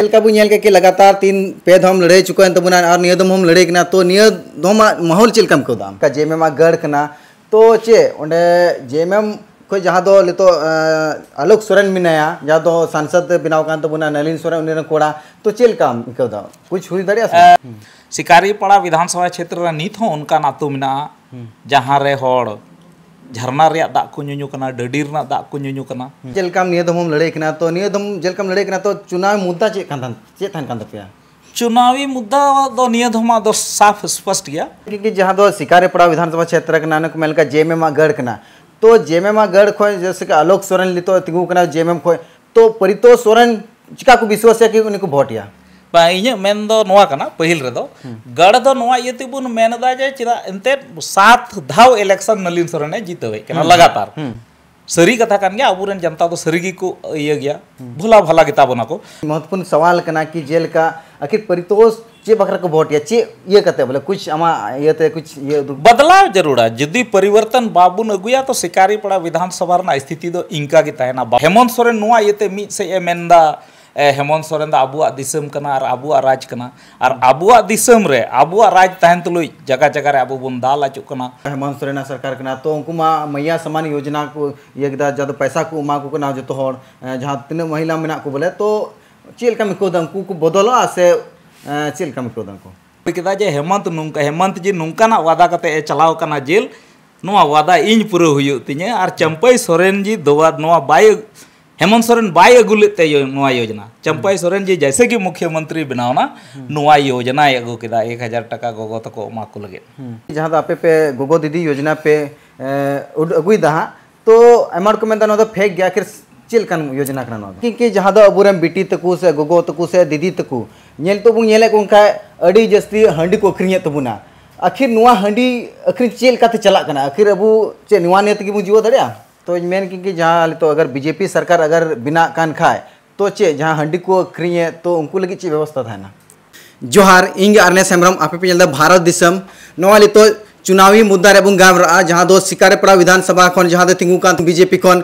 चलकाबूल के लगातार तीन पे दम लड़े चुक हैं तबना और नियम हम लड़े कना तो नियम माहौल चलकाम का जेम एम गड़ना तो चे अंडे जेम एम खो जहाँ नित आलोक सोरेन मे जहाँ तो सांसद बनावाना नलिन सोरेन उन कोड़ा तो चलका कुछ हुई दा शिकारी पड़ा विधानसभा क्षेत्र नित उनका जहाँ रे झरना डडीना दाकुना चलकाम दमोम लड़ेना तो दम चलकाम लड़ेना तो चुनाव मुद्दा चे चेपे चुनावी मुद्दा तो दो दमा साफ स्पष्ट गया जहां सिकारे पड़ा विधानसभा क्षेत्र जेम एम गढ़ तो जेम एम गढ़ खो जैसे आलोक सोरेन लीत जेम एम खो तो परितोष सोरेन चिका को विश्वास है कि भोटिया ᱤᱧᱟᱹᱜ ᱢᱮᱱ ᱫᱚ ᱱᱚᱣᱟ ᱠᱟᱱᱟ ᱯᱟᱹᱦᱤᱞ ᱨᱮᱫᱚ ᱜᱟᱲ ᱫᱚ ᱱᱚᱣᱟ ᱤᱭᱟᱹ ᱛᱮᱵᱚᱱ ᱢᱮᱱᱫᱟ ᱡᱮ ᱪᱮᱫᱟᱜ ᱮᱱᱛᱮᱫ कथा कान अब जनता तो सारी को ये भोला भला भला को महत्वपूर्ण सवाल कना कि जेल का आखिर परितोष चे बखरा को भोट या चे ये कते बोले कुछ अमा ये ते तो कुछ ये तो- बदलाव जरूर है जदि परिवर्तन बाबू अगुया तो शिकारी पड़ा विधानसभा स्थिति तो इनका हेमंत सोरेन ये ते से ये मेंदा हेमंत सोरेन अब अब दिसम कना राज कना और राज तहन जगह जगह अब बन दाल आचु हेमंत सोरेन सरकार तो उनको मैया समान योजना को ये जो पैसा को मा को कना जतो तीन महिला मेना बोले तो चलका कमी को से चलका कमी जे हेमंत नुंका हेमंत जी नुंका ना वादा करते ए चलाव कना जेल नुआ वादा इन पूरा हुई तीन और चंपई सोरेन जी ᱫᱚᱣᱟ ᱱᱚᱣᱟ ᱵᱟᱭ हेमंत सोरेन बाय अगू लेते योजना चंपाई सोरेन जी जैसे कि मुख्यमंत्री बनावना योजना अगू के एक हजार टका गोगो तक तो को लगे जहाँ तो पे गोगो दीदी योजना पे अगुदा हाँ तो एम को मेदा फेक गया आखिर चलकान योजना क्योंकि जहाँ तो अब बेटी तक से गोगो तक से दीदी तक तो जस्ती हाँ को अखरीे तबना तो आखिर हाँ अखरीन चलते चलना आखिर अब चेक नियत जीव दाड़ा तो ᱢᱮᱱ ᱠᱤ ᱡᱟᱦᱟᱸ तो अगर बीजेपी सरकार अगर बिना कान खाए तो चे जहाँ हंडी को अक्रिय तो उनको लगी चे व्यवस्था था ना जोहार इंग अरने सेमरम आपे पे भारत दिसम नवा लितो चुनावी मुद्दा रे बुन गाम रहा जहां दो शिकारेपड़ा विधानसभा खन जहाँ दो तिंगू कांत बीजेपी खन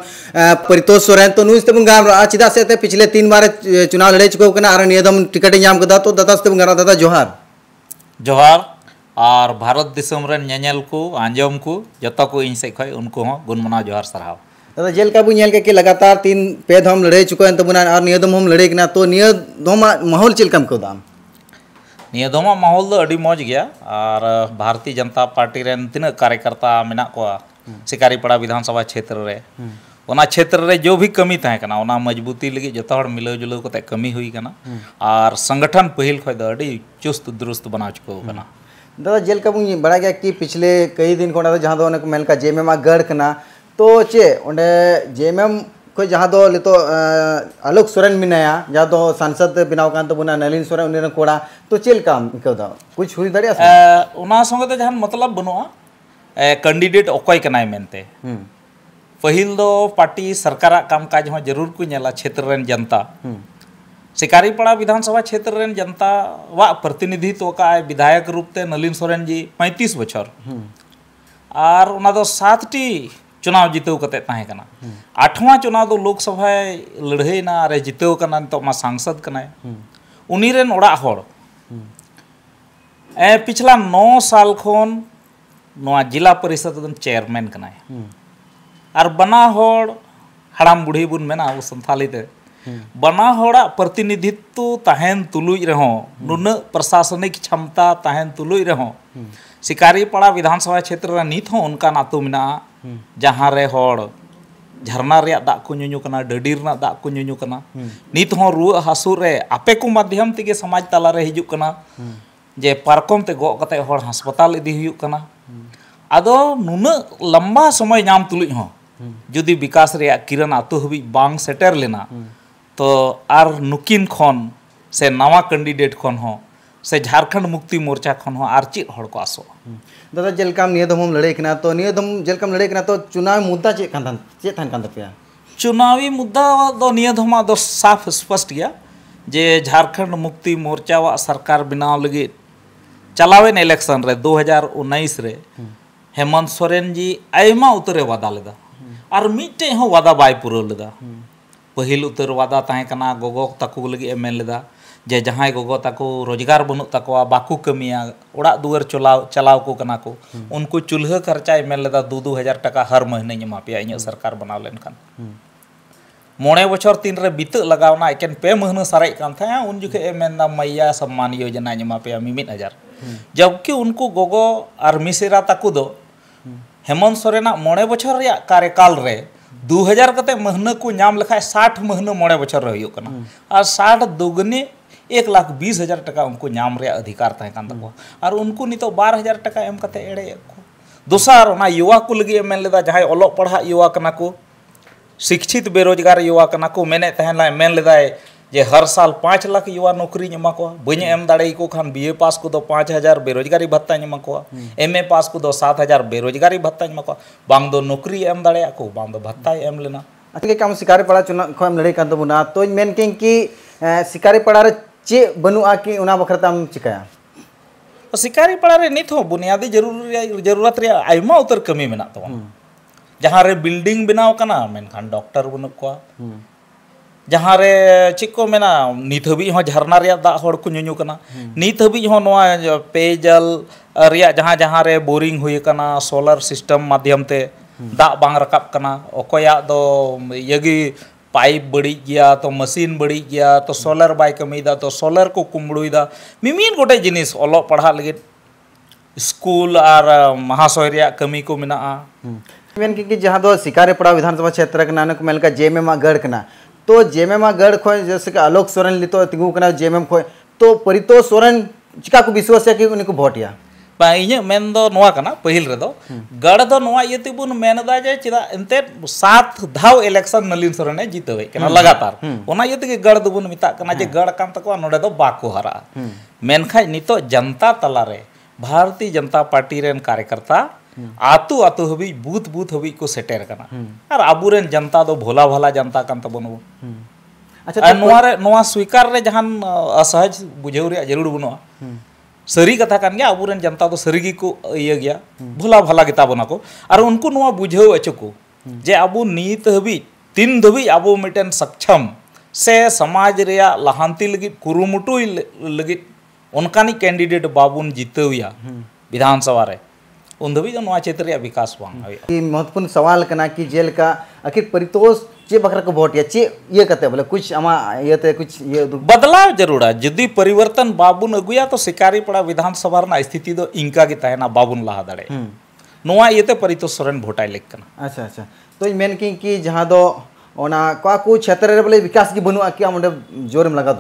परितोष सोरेन तो नुस ते बुन गाम रहा चिदा से ते पिछले तीन बार चुनाव लड़े चुको कना अर नियदम टिकट याम कदा तो दादा से बुन गारा दादा जोहार जोहार और भारत दिसम रन को आंजम को जो को इन सब से उनको गुनमना जोहार सारा दादा जेल का बुल के लगातार तीन पे दम लड़ाई चुका तबना और निया दम हम लड़ाई करना तो निया दम तो माहौल चल कम को दाम निया दम माहौल तो अड़ी मौज गया और भारतीय जनता पार्टी रन तीन कार्यकर्ता मेना को पड़ा विधानसभा क्षेत्र रे ᱚᱱᱟ क्षेत्र रे जो भी कमी ᱛᱟᱦᱮᱸ ᱠᱟᱱᱟ ᱚᱱᱟ ᱢᱚᱡᱵᱩᱛᱤ ᱞᱟᱹᱜᱤᱫ ᱡᱚᱛᱚ ᱦᱚᱲ ᱢᱤᱞᱟᱹᱣ ᱡᱩᱞᱟᱹᱣ ᱠᱟᱛᱮ ᱠᱟᱹᱢᱤ ᱦᱩᱭ ᱠᱟᱱᱟ ᱟᱨ ᱥᱚᱝᱜᱚᱴᱷᱚᱱ ᱯᱟᱹᱦᱤᱞ ᱠᱷᱚᱡ ᱫᱚ ᱟᱹᱰᱤ ᱪᱩᱥᱛ ᱫᱩᱨᱩᱥᱛ ᱵᱮᱱᱟᱣ ᱪᱩᱠᱟᱹᱣ ᱠᱟᱱᱟ दादा जेल का मुझे बड़ा गया कि पिछले कई दिन को तो जहाँ दो तो मेल का जेएमएम आ गढ़ कना तो चे ओंडे जेएमएम को जहाँ दो तो लितो आलोक सोरेन मिनाया जहाँ दो सांसद बनाव कान तो बुना नलिन सोरेन उन्हें कोड़ा तो चेल काम इकदा कुछ हुई दड़िया उना संगे तो जहाँ मतलब बनुआ कैंडिडेट ओकय कनाय मेनते पहिल हम्म। दो पार्टी सरकार कामकाज हो जरूर को नेला क्षेत्र जनता हम्म। शिकारीपाड़ा विधानसभा क्षेत्र जनता वा प्रतिनिधित्व का है विधायक रूपते नलिन सोरेन जी पैंतीस बचर और टी चुनाव जिताव हम्म। आठवा आठवां चुनाव दो लोकसभा लड़ाईना और जिताव नितमा तो सांसद हम्म। उनरें ओड़ा हम्म। पिछला नौ साल खन जिला परिषद चेयरमैन और बना हड़ाम बुढ़ी बन मेना संथाली ᱵᱟᱱᱟ ᱦᱚᱲᱟᱜ ᱯᱨᱚᱛᱤᱱᱤᱫᱷᱤᱛᱛᱚ ᱛᱟᱦᱮᱱ ᱛᱩᱞᱩᱡ ᱨᱮᱦᱚᱸ ᱱᱩᱱᱟᱹᱜ ᱯᱨᱚᱥᱟᱥᱚᱱᱤᱠ ᱪᱷᱚᱢᱛᱟ ᱛᱟᱦᱮᱱ ᱛᱩᱞᱩᱡ ᱨᱮᱦᱚᱸ ᱥᱤᱠᱟᱨᱤᱯᱟᱲᱟ ᱵᱤᱫᱷᱟᱱ ᱥᱚᱵᱷᱟ ᱪᱷᱮᱛᱨᱚ ᱨᱮ ᱱᱤᱛ ᱦᱚᱸ ᱚᱱᱠᱟᱱ ᱟᱛᱳ ᱢᱮᱱᱟᱜᱼᱟ ᱡᱟᱦᱟᱸ ᱨᱮ ᱦᱚᱲ ᱡᱷᱟᱨᱱᱟ ᱨᱮᱭᱟᱜ ᱫᱟᱜ ᱠᱚ ᱧᱩᱧᱩ ᱠᱟᱱᱟ ᱰᱟᱹᱰᱤ ᱨᱮᱱᱟᱜ ᱫᱟᱜ ᱠᱚ ᱧᱩᱧᱩ ᱠᱟᱱᱟ ᱱᱤᱛ ᱦᱚᱸ ᱨᱩᱣᱟᱹ ᱦᱟᱹᱥᱩ ᱨᱮ ᱟᱯᱮ ᱠᱚ ᱢᱟᱫᱽᱫᱷᱚᱢ ᱛᱮᱜᱮ ᱥᱚᱢᱟᱡᱽ ᱛᱟᱞᱟᱨᱮ ᱦᱤᱡᱩᱜ ᱠᱟᱱᱟ ᱡᱮ ᱯᱟᱨᱠᱚᱢ ᱛᱮ ᱜᱚᱜ ᱠᱟᱛᱮ ᱦᱚᱲ ᱦᱟᱥᱯᱟᱛᱟᱞ ᱤᱫᱤ ᱦᱩᱭᱩᱜ ᱠᱟᱱᱟ ᱟᱫᱚ ᱱᱩᱱᱟᱹᱜ ᱞᱚᱢᱵᱟ ᱥᱚᱢᱚᱭ ᱧᱟᱢ ᱛᱩᱞᱩᱡ ᱦᱚᱸ ᱡᱩᱫᱤ ᱵᱤᱠᱟᱥ ᱨᱮᱭᱟᱜ ᱠᱤᱨᱟᱹᱱ ᱟᱛᱳ ᱦᱟᱹᱵᱤᱡ ᱵᱟᱝ ᱥᱮᱴᱮᱨ ᱞᱮᱱᱟ तो आर नुकिन खन से नवा कैंडिडेट खन हो से झारखंड मुक्ति मोर्चा खन हो आर चित होड़ को आसो हम्म। दादा जेलकाम निये दम लड़े कना तो निये दम जेलकाम लड़े कना तो चुनाव मुद्दा चे कान चे थान कान तपया चुनावी मुद्दा दो तो निये दम दो साफ स्पष्ट गया जे झारखंड मुक्ति मोर्चा वा सरकार बनाव लगे चलावेन इलेक्शन रे 2019 रे हम्म। हेमंत सोरेन जी आयमा उतरे वादा लेदा और हम्म। मिटे हो वादा बाय पुरो लेदा पहल उतर वादा गगो तकोदा जे जहाँ गगो तको रोजगार बनू तक बाकू कमिया ओड़ दुआर चला चलाव को कना को उनको चूल्ह खर्चा मेनलेदा दो दो हजार टाका हर महीने पे इन सरकार बना लेन मोड़े बचर तीन बीत लगवाना एकेन पे महीना सारे उन जोखे मेनदा मैया सम्मान योजना पे मिमिद हजार जबकि उनको गगो और मिसेरा तकोद हेमंत सोरेना मोड़े बचर कार्यकाल दूहजार कते महीना को नाम लिखा है 60 महीना मोड़े बचर रहियो कना और 60 दोगने एक लाख बीस हजार टका उनको नाम रे अधिकार तहे कान तको और उनको तो बार हजार टका एम कते एड़े को दोसार ओना युवा को लगे मेन लेदा जहाय ओलोग पढ़ा युवा कना को शिक्षित बेरोजगार युवा कना को मेने तहन मेन लेदा जे हर साल पाँच लाख युवा नौकरी बी एम दाड़े खान बी ए पास को पाँच हजार बेरोजगारी भत्ता हम्म। एम ए पास को सात हजार बेरोजगारी भत्ता नौकरी एम दाड़ा भत्ता एम लेना काम शिकारी पड़ा चुना खेम लड़े कर तो मन कि शिकारी पड़ा चे बनुआ कि बखरता शिकारी पड़ा नित बुनियादी जरूर जरूरत उतर कमी मेना तो। हम्म। जहाँ बिल्डिंग बनाव डॉक्टर बनू को हम्म। जहाँ रे चेक को मेना नित हबी झारना झरना रे दा होड़ को न्यू नित हबी पेयजल जहाँ जहाँ रे बोरिंग हुई कना सोलर माध्यम ते हम्म। दा बांग रकाब कना ओकोया दो तो यगी पाइप बड़ी गया तो मशीन बड़ी गया तो सोलार बै कमी तो सोलार को कुमड़ुदा मिमिन गोटे जिनिस ओलो पढ़ा लगे स्कूल और महाशय कमी को मेना हम्म। जहाँ दो पड़ा विधानसभा क्षेत्र के नानक गढ़ तो जेम एम गढ़ खो जैसे कि आलोक सोरेन लिखो तिगुकना जेम एम खो तो, तो परितोष सोरेन चिका को विश्वास है कि उनको भोट या पहल रो गुन जे चा सात दौ इलेक्शन नलिन सोरेन जितवेना हम्म। लगातार हम्म। तो गढ़ दोबन मतलब हम्म। गढ़ बाको हरा मेनखा नित तो जनता तलारे भारतीय जनता पार्टी कार्यकर्ता आतु आतु हब बूथ बूथ हब को सेटेर और हम्म। अब जनता दो तो भोला भाला जनता कन तबन तो हम्म। अच्छा स्वीकार रे जहां असहज बुझे जरूर बनू हम्म। सारी कथा कन अब जनता तो सारी को ये गया भोला भाला गेता बना को और उनको बुझे अचो जे अब नित हब तीन धब अब मिटन सक्षम से समाज लहांती लगी कुरुमुटु लगी उनकानी कैंडिडेट बाबुन जितवया विधानसभा उन धाबी ना क्षेत्र विकास महत्वपूर्ण सवाल करना कि जेल का आखिर परितोष चे बखरा को भोट या चे ये कहते बोले कुछ अमा ये ते कुछ ये बदलाव जरूर है जदि परिवर्तन बाबुन अगुया तो पड़ा विधानसभा ना स्थिति तो इनका की तहना बाबुन लहा दड़े नोआ ये ते परितोष सोरेन भोटाई लेक अच्छा अच्छा तो मेन की जहां दो को बोले विकास की बनु कि जोर लगा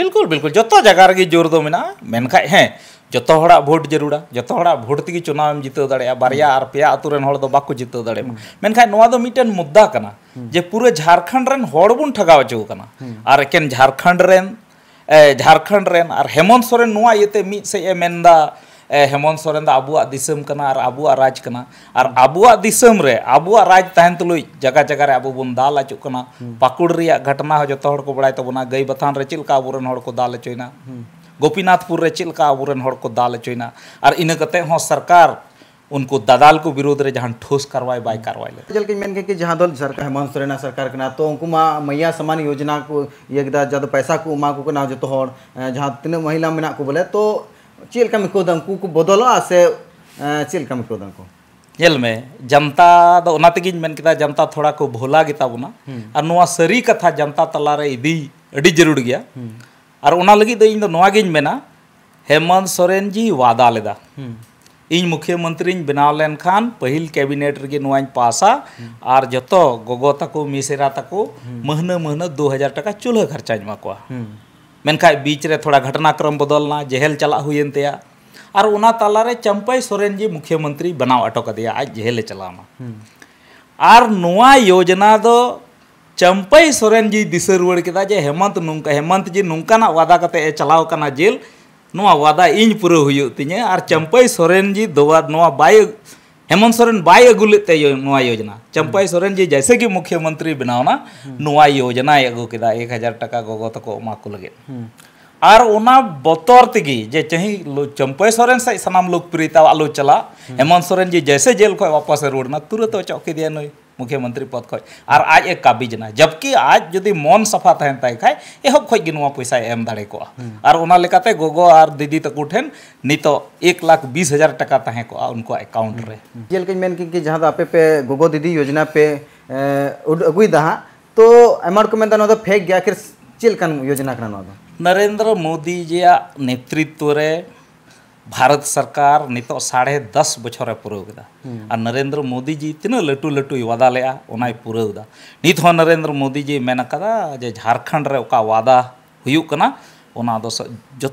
बिल्कुल बिल्कुल जो जगह जोर दो मेनखा हैं जो भोट जरूर जो भोट तेजी चुनाव जिताव दाड़ा बारे पे आतुन बाको जिताव दाड़ा मुद्दा करना हम्म। जे पूरे झारखंड रेन बन ठगाव चोकना और हम्म। एकेन झारखंड रेन झारखंड रेन और हेमंत सोरेन इते मिद से हेमंत सोरेन अब अब दिसम कना और आबुआ राज कना और राज ताहन जगह जगह अब बन दाल आचु पाकुड़ रिया घटना जो को बड़ा तबना गई बथान रे अब को दाल आचुइना गोपीनाथपुर रे अब को दाल आचुइना और इन कते सरकार उनको दादाल को विरोध रे जहां ठोस कार्रवाई बाय कार्रवाई ले चल के मेन के, जहां दल सरकार हेमंत सोरेन सरकार के तो उनको मा मैया समान योजना को एकदा जद पैसा को मा को ना जतो हर जहां तीन महिला मेना को बोले तो चेल कमी को दंकु को बदला से चेल कमी को दंकु में जनता दो नातेगिन मन जनता थोड़ा को भोला गिता बुना और नोआ सरी कथा जनता तला इदी जरूर गया और ओना लगी दो इन दो नोआ मेना हेमंत सोरेन जी वादा लेदा इन मुख्यमंत्री बनाव लेन खान पहिल कैबिनेट रे नोआन पासा और जो गगो तक मिसेरा तक महना महना दो हजार टका चूल्हा खर्चा मा को मनखा बीच रे थोड़ा घटनाक्रम बदलना जेहल चला हुएन तया और उना चंपई सोरेन जी मुख्यमंत्री बनाव अटो आज जेहल चलावना और हम्म। नोआ योजना दो चंपई सोरेन जी दिशा रुआड़ के जे हेमंत नुंका हेमंत जी नुंकाना वादा करते चलाव करना जेल नोआ वादा इन पूरा हुई तीन और चंपई सोरेन जी दो बाय हेमंत सोरेन बै अगू लेते योजना चंपाई सोरेन जी जैसे कि मुख्यमंत्री बनावना योजना अगू एक हजार टाका गगो तक को लगे और बतर तगे जे चाहे चंपाई सोरेन सज सामान लोकप्रियता आलो चला हम्म। हेमंत सोरेन जी जैसे जेल खापस रुड़ना तुरंत वचो के नई मुख्यमंत्री पद ख और आज ए काबिजना जबकि आज जदि मन सफा तहन खाय एह खज पैसा एम दाड़े को और ओना और दीदी तक ठेन नितो एक लाख बीस हजार टाका तहे को उनको एकाउंट हम्म। में कि जहां तो आपे पे गगो दीदी योजना पे अगुई दहा तो मैं को फेक गया आखिर योजना नरेंद्र मोदी जी नेतृत्व में भारत सरकार नित तो साढ़े दस बचर पुरादा और नरेंद्र मोदी जी तना लटू लटू वादा लेना पूरा नित नरेंद्र मोदी जी मेन जे झारखंड रे वादा हुकना जो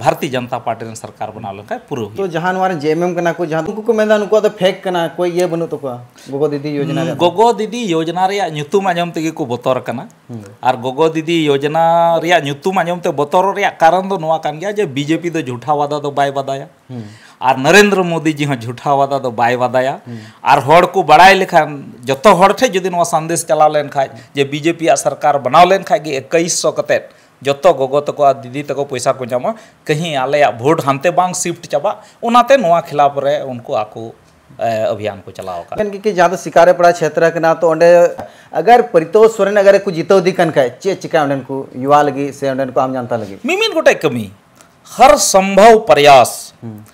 भारतीय जनता पार्टी सरकार बना लेकिन पूरा तो एम फेक गगो दीदी योजना गगो दीदी योजना और गगो दीदी योजना आजम ते कारण तो जे बीजेपी तो झूठा वादा तो बै वादा और नरेंद्र मोदी जी हाँ झूठा वादा तो बै वादा बड़ा लेखान जो हर ठे जो सन्देश चलाव लेन जे बीजेपी सरकार बनाव लेन खा एक सौ जो तो गगो तक और दीदी तक पैसा को जमा कहीं आल भोट हानते बांग शिफ्ट चाबा उनाते नोआ खिलाफ रे उनको आकु अभियान को चलाव कि जहाँ शिकारे पड़ा क्षेत्र है तो अंडे अगर परितोष सोरेन अगर को जितो दिकन का चे चिका अंडन को युवा लगी से अंडन को आम जनता लगी मिमिन गोटे कमी हर संभव प्रयास हम्म।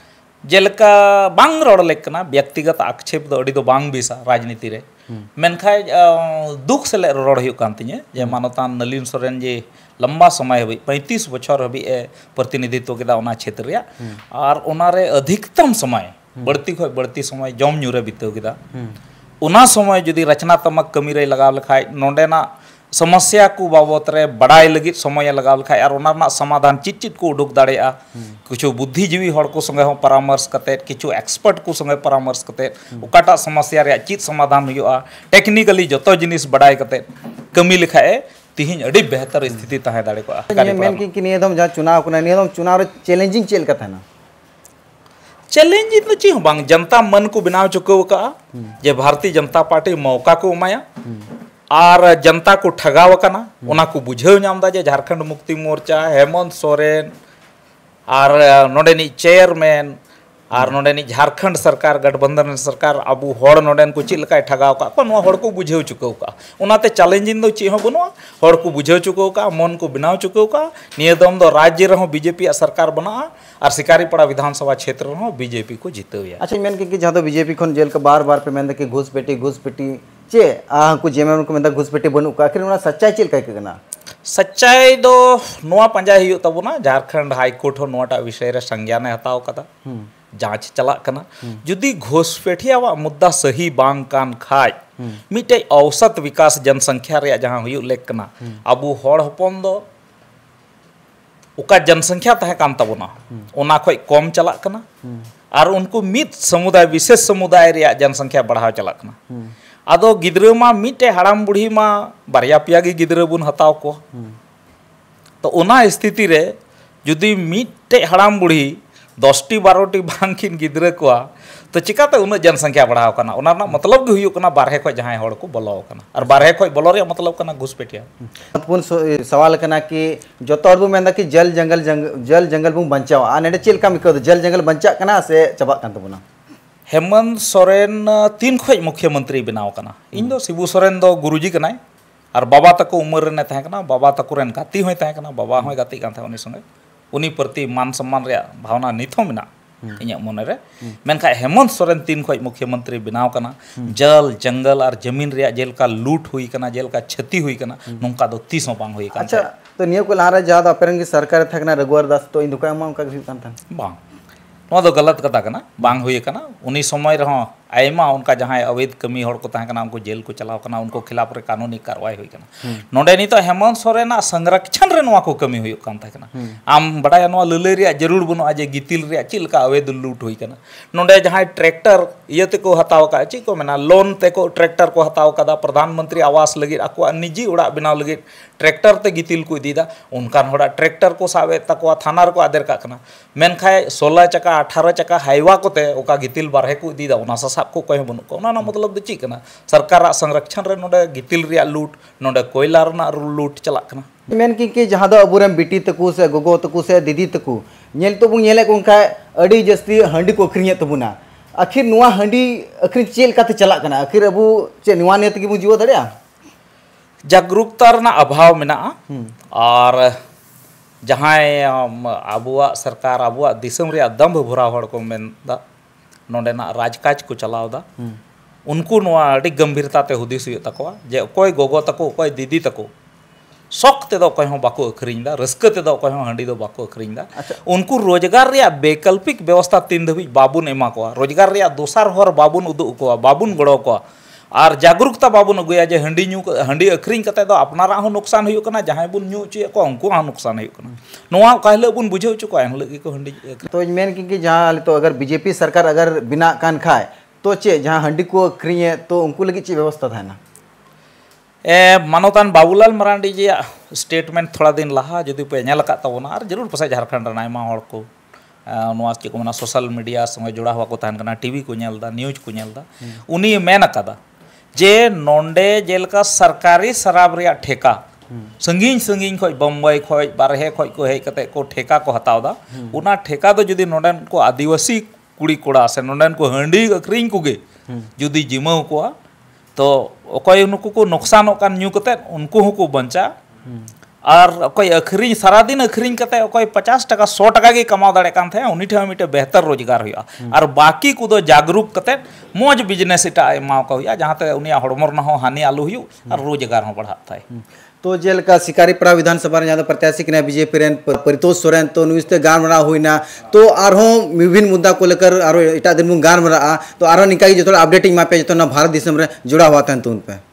जेलका बांग रड़ लेकिन व्यक्तिगत आक्षेप तो अड़ी दो बांग बिसा राजनीति रे ᱢᱮᱱᱠᱷᱟᱡ ᱫᱩᱠ ᱥᱮᱞᱮᱫ ᱨᱚᱲ ᱦᱩᱭᱩᱜ ᱠᱟᱱ ᱛᱤᱧᱟᱹ ᱡᱮ ᱢᱟᱱᱚᱛᱟᱱ ᱱᱟᱞᱤᱱ समय हबी पैंतीस बचर हबी प्रतिनिधित्व के क्षेत्र और अधिकतम समय बड़ती खो बड़ती समय जमू बीतव समय जुदी रचनात्मक कमी लगाव लेखा नोना समस्या को बाबत रे बड़ाई समय लगा लखा और ओना समाधान चित चित को उडुक दाड़ेआ किछु बुद्धिजीवी हड़ को संगे हम परामर्श कते किछु एक्सपर्ट को संगे परामर्श कते ओकाटा समस्या रे चित समाधान हुआ टेक्निकली जो जिनिस बड़ाई कते कमी लखाए तीन अड़ी बेहतर स्थिति तहे दाड़े को मेन कि निये दम जा चुनाव को निये दम चुनाव रे चैलेंजिंग चेल का ना चैलेंजिंग तो ची जनता मन को बनाव चुको हम्म। जे भारतीय जनता पार्टी मौका को उमाया हम्म। और जनता को ठगावना हम्म। उना बुझे नामदा जे झारखंड मुक्ति मोर्चा हेमंत सोरेन और नोडेनी चेयरमैन और हम्म। नोडेनी झारखंड सरकार गठबंधन सरकार अब हर नोडेन को चल का ठगाव का बुझे चुका का चैलेंजिंग दो चे हो हर को बुझे चुका मन को बनाव चुका नियम निये राज्य बीजेपी सरकार बना और शिकारीपाड़ा विधानसभा क्षेत्र बीजेपी को जितवे अच्छा मन कि जहाँ तो बीजेपी जेल के बार बार पे मैं घुसपेटी घुसपेटी चे आ को को मेंदा मतलब घुसपेटी बनू का आखिर उना सच्चाई चेल काय सच्चाई दो तो नोआ पंजा ही तब ना झारखंड हाई कोर्ट हो नोटा विषय रे संज्ञान हताव कदा हम्म। जांच चला कना हम्म। जुदी घुसपेटियावा मुद्दा सही बांग कान खाय मिटे हम्म। औसत विकास जनसंख्या रे जहां हुयु लेक कना अबु होड़ हपन दो उका जनसंख्या तहे कान तबना ओना खय कम चला कना और उनको मित समुदाय विशेष समुदाय रे जनसंख्या बढ़ाव चला कना अद ᱜᱤᱫᱽᱨᱟᱹ ᱢᱟ ᱢᱤᱫᱴᱮᱡ बुढ़ी मा ᱢᱟ पिया ᱯᱮᱭᱟ ᱜᱮ ᱜᱤᱫᱽᱨᱟᱹ ᱵᱚᱱ ᱦᱟᱛᱟᱣ तो उना स्थिति रे जुदी मिट्टे हड़ाम बुढ़ी टी बारोटी बांकिन गा को तो चिकाते उन जनसंख्या बढ़ाव करना उना मतलब गे हुना बारहे को जहां हड़ को बोलो करना और बारहे को बोलो रे मतलब करना घुसपेटिया महत्वपूर्ण सवाल करना कि जो और कि जल जंगल जंग, जल जंगल बु बचावा आ नेडे चेल जल जंगल बचा करना से चबा करना Uh, hmm. hmm. hmm. Hemant Soren तीन खज मुख्यमंत्री बनावना इन शिबू सोरेन गुरुजी कर और बाबा तक उमर तहकना बाबा तक गति तहकना बाबा गति संगे उन प्रति मान सम्मान भावना नितों में इन मनरे मनखा हेमंत सोरेन तीन खज मुख्यमंत्री बनावना जल जंगल और जमीन जेलका लूट हुई करना जेलका छति हुई करना नुंका दो तीस हों अच्छा तो नियो को लारे ज्यादा अपरंगी सरकार रघुवर दास तो इन दुकान मां ᱱᱚᱣᱟ ᱫᱚ ᱜᱟᱞᱟᱛ ᱠᱟᱛᱷᱟ ᱠᱟᱱᱟ ᱵᱟᱝ ᱦᱩᱭ ᱟᱠᱟᱱᱟ ᱩᱱᱤ ᱥᱚᱢᱚᱭ ᱨᱮᱦᱚᱸ आयमा उनका जहाँ अवैध कमी होड़ को उनको जेल को चलाव करना उनको खिलाफ रे कानूनी कार्रवाई हुई करना हम्म। नोडे नहीं तो हेमंत सोरेन संरक्षण रे नवा को कमी हुई करना था करना हम्म। आम बड़ा नवा लले रे जरूर बनो आज गितिल रे चिल का अवैध लूट हुई करना नोडे जहाँ ट्रैक्टर ये ते को हताव का चीज को मेना लोन ते को ट्रैक्टर को हताव का प्रधानमंत्री आवास लगे अको निजी उड़ा बनाव लगे ट्रैक्टर ते गितिल को दीदा उनका ट्रैक्टर को सावे तकवा थाना को आदर का सोलह चका अठारह चका हाईवा को ते गितिल बारहे को दीदा सासा ᱥᱟᱵ ᱠᱚ ᱚᱠᱚᱭ ᱦᱚᱸ ᱵᱟᱹᱱᱩᱜ ᱠᱚᱣᱟ ᱚᱱᱟ ᱨᱮᱱᱟᱜ ᱢᱚᱛᱞᱚᱵ ᱫᱚ ᱪᱮᱫ ᱠᱟᱱᱟ ᱥᱚᱨᱠᱟᱨᱟᱜ ᱥᱚᱝᱨᱚᱠᱷᱚᱱ ᱨᱮ ᱱᱚᱰᱮ ᱜᱤᱛᱤᱞ ᱨᱮᱭᱟᱜ ᱞᱩᱴ ᱱᱚᱰᱮ ᱠᱚᱭᱞᱟ ᱨᱮᱱᱟᱜ ᱞᱩᱴ ᱪᱟᱞᱟᱜ ᱠᱟᱱᱟ ᱢᱮᱱ ᱠᱤ ᱠᱤ ᱡᱟᱦᱟᱸ ᱫᱚ ᱟᱵᱚᱨᱮᱱ ᱵᱤᱴᱤ ᱛᱟᱠᱚ ᱥᱮ ᱜᱚᱜᱚ ᱛᱟᱠᱚ ᱥᱮ ᱫᱤᱫᱤ ᱛᱟᱠᱚ ᱧᱮᱞ ᱛᱚᱵᱚᱱ ᱧᱮᱞᱮᱫ ᱠᱚ ᱚᱱᱠᱟ ᱟᱹᱰᱤ ᱡᱟᱹᱥᱛᱤ ᱦᱟᱺᱰᱤ ᱠᱚ ᱟᱹᱠᱷᱨᱤᱧᱮᱫ ᱛᱟᱵᱚᱱᱟ आखिर नुआ हंडी आखिर चेल का चला करना आखिर अब चे नुआ नेत की जीव दड़े जागरूकता अभाव में और जहाँ अब सरकार अब दम्भ भरा को ᱱᱚᱰᱮᱱᱟᱜ ᱨᱟᱡᱽᱠᱟᱡᱽ ᱠᱚ ᱪᱟᱞᱟᱣᱫᱟ उनको अभी गंभीरता हुदीस जे अकय गोगो तको अकय दीदी तको शौक तेद बाको अखरीद रस्क तेद हाँडी बाको अखरीद अच्छा। उनको रोजगार वैकल्पिक व्यवस्था तीन धाबी बाबन एमा को रोजगार दोसार हर बाबन उदूक बाबन गड़ो और जागरूकता बाबन अगुया जे हंडी न्यू हंडी अखरी कते हो नुकसान हो जहां बन न्यू को उनको हो नुकसान हो नोआ कहले बन बुझे उचे को एन हंडी तो मेन तो अगर बीजेपी सरकार अगर बिना कान खाए तो चे जहाँ हंडी को अखरी तो उनको लगी चे व्यवस्था था ना मानवतान बाबूलाल मरांडी जी स्टेटमेंट थोड़ा दिन लहा जो पे और जरूर पसा झारखंड को चेक ᱪᱮᱫ ᱠᱚ ᱢᱮᱱᱟ ᱥᱳᱥᱟᱞ ᱢᱤᱰᱤᱭᱟ ᱥᱚᱸᱜᱮ ᱡᱚᱲᱟᱣ को न्यूज को ᱴᱤᱵᱷᱤ ᱠᱚ ᱧᱮᱞ जे नोंडे जेलका सरकारी शराब रिया ठेका संगीन संगीन खो बम्बई खो बारहे खो को हेज कते को ठेका को हतावदा उना ठेका दो तो जुदी नोंडन को आदिवासी कुड़ी कोड़ा से नोंडन को हंडी अकरिंग कुगे जुदी जिमा को तो ओकय उनको को नुकसान कान न्यू कते उनको को बंचा और अखरी सारा दिन अखरीन करते पचास टका सौ टका कमा कमाव दाड़े उन्हीं बेहतर रोजगार हम्म। हो बाकी को जागरूक करते मज बिजनेस एट एमाव का जहाँ ते उन्हें हानि आलू हुई और हम्म। रोजगार हो बढ़ाता है हम्म। तो जेलका शिकारीपड़ा विधानसभा प्रत्याशी के बीजेपी रेन परितोष सोरेन तो नुज गान मना हुईना तो विभिन्न मुद्दा को लेकर और एट दिन गान मना तो आरो जो अपडेटिंग मापे जो भारत दिसम जुड़ा हुआ था उन